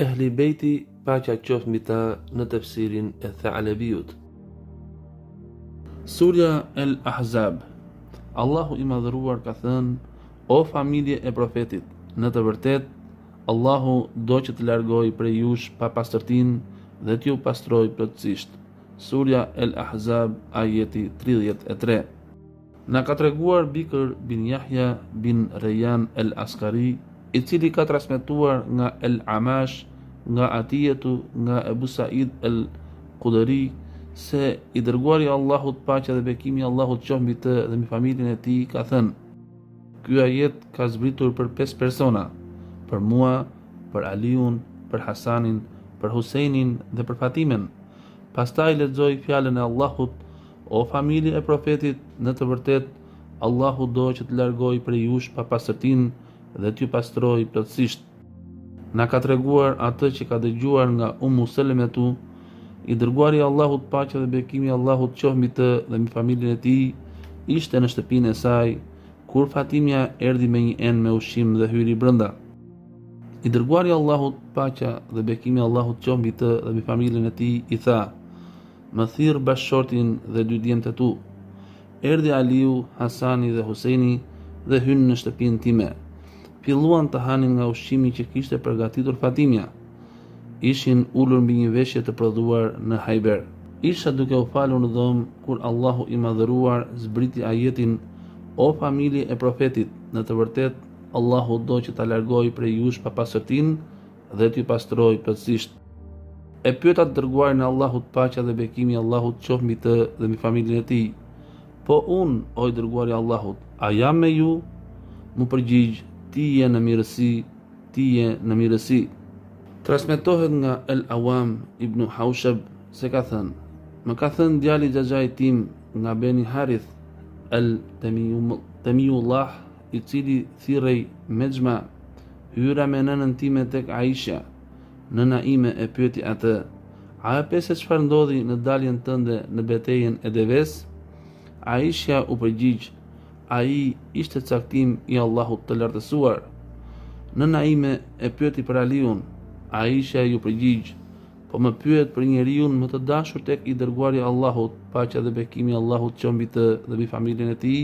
Ehli bejti pa që atë qofë mita në tefsirin e thalebiut. Surja el Ahzab Allahu i madhuruar ka thënë, o familje e profetit, në të vërtet, Allahu do që të largoj për jush pa pastërtin dhe t'ju pastroj për të cisht. Surja el Ahzab, ajeti 33. Në ka të reguar bikër bin Jahja bin Rejan el Askari, i cili ka transmituar nga El Amash, nga Atijetu, nga Ebu Said El Kudëri, se i dërguari Allahut paqe dhe bekimi Allahut qohën bitë dhe mi familjen e ti ka thënë, Ky ajet ka zbritur për 5 persona, për mua, për Aliun, për Hasanin, për Husejnin dhe për Fatimen. Pasta i ledzoj fjallën e Allahut, o familje e profetit, në të vërtet, Allahut do që të largoj për jush pa pasërtin, dhe t'ju pastroj plëtsisht. Na ka të reguar atë që ka dëgjuar nga umë musëllëm e tu, i dërguari Allahut pacha dhe bekimi Allahut qohmi të dhe mi familjen e ti, ishte në shtëpinë e saj, kur Fatimia erdi me një enë me ushim dhe hyri brënda. I dërguari Allahut pacha dhe bekimi Allahut qohmi të dhe mi familjen e ti, i tha, më thirë bashortin dhe dy djem të tu, erdi Aliu, Hasani dhe Huseini dhe hynë në shtëpinë time filluan të hanin nga ushqimi që kishte përgatitur Fatimia. Ishin ullur mbi një veshje të prodhuar në Hajber. Isha duke u falur në dhomë kur Allahu i madhëruar zbriti ajetin O familje e profetit, në të vërtet, Allahu do që ta largoj prej jush pa pasërtin dhe t'ju pastroj plotësisht. E pyeta të dërguar në Allahut paqja dhe bekimi Allahut qofë mbi të dhe mbi familjen e tij. Po unë, o i dërguari i Allahut, a jam me ju? Mu përgjigj, ti je në mirësi, ti je në mirësi. Transmetohet nga El Awam ibn Haushab se ka thënë, më ka thënë djali gjajaj tim nga Beni Harith, El Temiullah, i cili thirej me gjma, hyra me nënën time tek Aisha, nëna ime e pyeti atë, a e pese që ndodhi në daljen tënde në betejen e deves? Aisha u përgjigjë, i ishte caktim i Allahut të lartësuar. Në naime e pyet i për Aliun, a ishe e ju përgjigj, po më pyet për njeriun më të dashur tek i dërguari Allahut, pacha dhe bekimi Allahut që mbi të dhe mbi familjen e ti,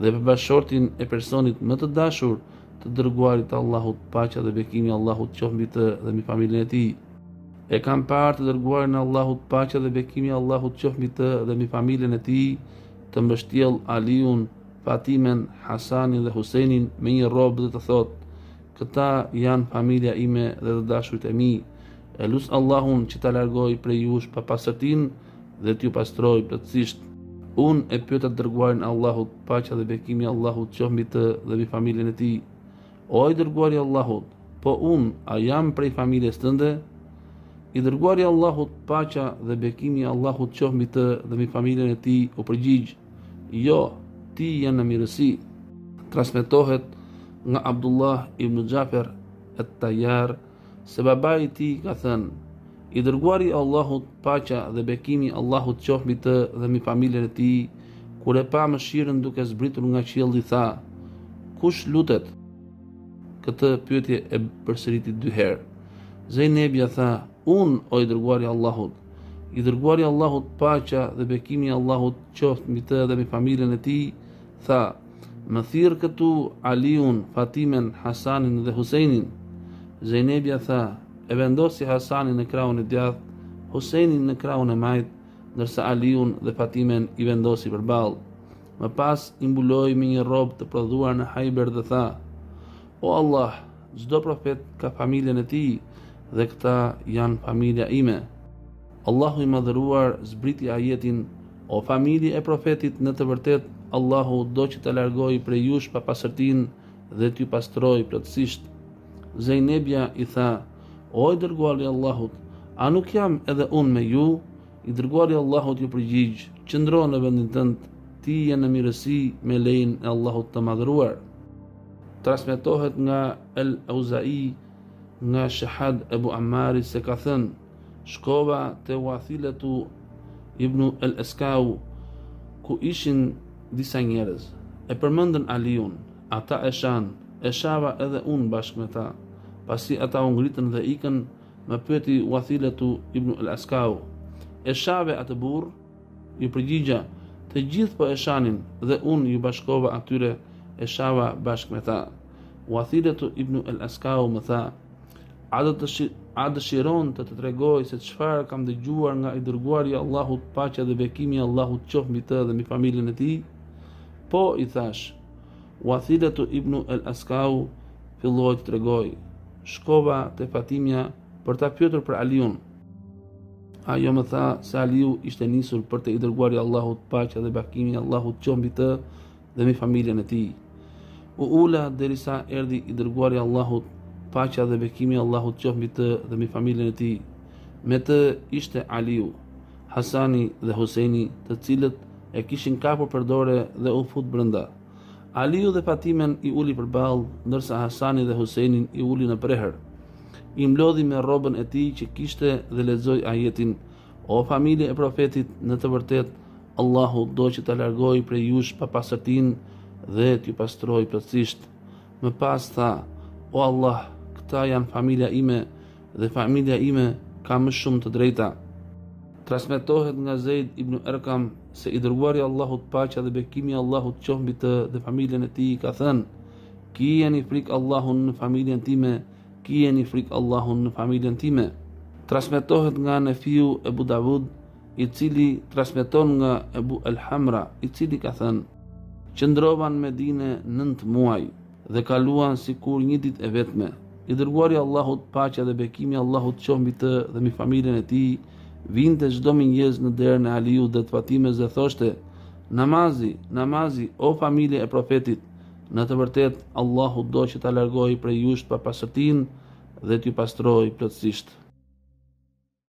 dhe për bashortin e personit më të dashur të dërguarit Allahut, pacha dhe bekimi Allahut që mbi të dhe mbi familjen e ti. E kam parë të dërguar në Allahut pacha dhe bekimi Allahut që mbi të dhe mbi familjen e ti, të mbështjel Aliun, Fatimen, Hasanin dhe Husenin me një robë dhe të thotë, këta janë familja ime dhe dhe dashurit e mi, e lusë Allahun që ta largoj prej jush pa pasërtin dhe t'ju pastroj për të cisht. Unë e për të dërguarin Allahut, pacha dhe bekimi Allahut që mbi të dhe bi familjen e ti. O dërguari Allahut, po unë a jam prej familjes tënde i dërguari Allahut, pacha dhe bekimi Allahut që mbi të dhe bi familjen e ti u përgjigjë, jo, ti janë në mirësi transmetohet nga Abdullah ibn Gjafer e tajar se baba i ti ka thënë i dërguari Allahut pacha dhe bekimi Allahut mi të dhe mi familjen e ti kur e pa më shirën duke zbritur nga qil di tha kush lutet këtë pyetje e përsëriti dy herë tha unë o i dërguari Allahut i dërguari Allahut pacha dhe bekimi Allahut qoftë mbi të dhe mbi familjen e tij tha, më thirë këtu Aliun, Fatimen, Hasanin dhe Husenin. Zeynebja tha, e vendosi Hasanin në kraun e djathë, Husenin në kraun e majtë, nërsa Aliun dhe Fatimen i vendosi për balë. Më pas, imbuloj me një robë të prodhuar në hajber dhe tha, O Allah, zdo profet ka familjen e ti dhe këta janë familja ime. Allahu i madhëruar zbriti ajetin, o familje e profetit në të vërtetë, Allahu do që të largoj për jush pa pasërtin dhe t'ju pastroj plotësisht. Zejnebja i tha, o i dërguari Allahut, a nuk jam edhe unë me ju? I dërguari Allahut ju përgjigjë, qëndro në vendin tëndë, ti e në mirësi me lejnë e Allahut të madhruar. Transmetohet nga El Auzai, nga Shahad Ebu Amari se ka thënë, shkova të wathiletu Ibnu El Eskau, ku ishin disa njerëz e përmendën Aliun ata e shan e shava edhe un bashkë me ta pasi ata u ngritën dhe ikën me pyeti Wathilatu ibn al-Askau e shave atë burr ju përgjigja të gjithë po e shanin dhe un ju bashkova atyre e shava bashkë me ta Wathilatu ibn al-Askau më tha Ado të shi, a dëshiron të të tregoj se çfarë kam dëgjuar nga i dërguari i Allahut paqja dhe bekimi Allahut qof mbi të dhe mbi familjen e tij. Po, i thash, Wathida të ibnu el Askau filloj të tregoj, shkova të fatimja për ta pjotër për Aliun. Ajo më tha se Aliu ishte nisur për të i dërguari Allahut pacha dhe bakimi Allahut qëmbi të dhe mi familjen e ti. U ula derisa erdi i dërguari Allahut pacha dhe bekimi Allahut qëmbi të dhe mi familjen e ti. Me të ishte Aliu, Hasani dhe huseni të cilët e kishin kapur për dore dhe u fut brenda. Aliu dhe Fatimen i uli për balë, nërsa Hasani dhe Husenin i uli në preher. I mlodhi me robën e ti që kishte dhe lexoi ajetin, o familje e profetit në të vërtet, Allahu do që të largoj për jush pa pasërtin dhe t'ju pastroj përcisht. Më pas tha, o Allah, këta janë familja ime dhe familja ime ka më shumë të drejta transmetohet nga Zejd ibn Erkam se i dërguari Allahut paqja dhe bekimi Allahut qoftë mbi të dhe familjen e tij ka thënë: "Ki jeni frik Allahun në familjen time, ki jeni frik Allahun në familjen time." Transmetohet nga Nefiu Ebu Davud, i cili transmeton nga Ebu El Hamra, i cili ka thënë: "Qëndrovan në Medinë 9 muaj dhe kaluan sikur një ditë e vetme." I dërguari Allahut paqja dhe bekimi Allahut qoftë mbi të dhe mbi familjen e tij, vinte çdo mëngjes në derën e Aliut dhe të Fatimes dhe thoshte: Namazi, namazi o familje e profetit. Në të vërtetë Allahu do që ta largojë prej jush pa pasurtin dhe t'ju pastrojë plotësisht.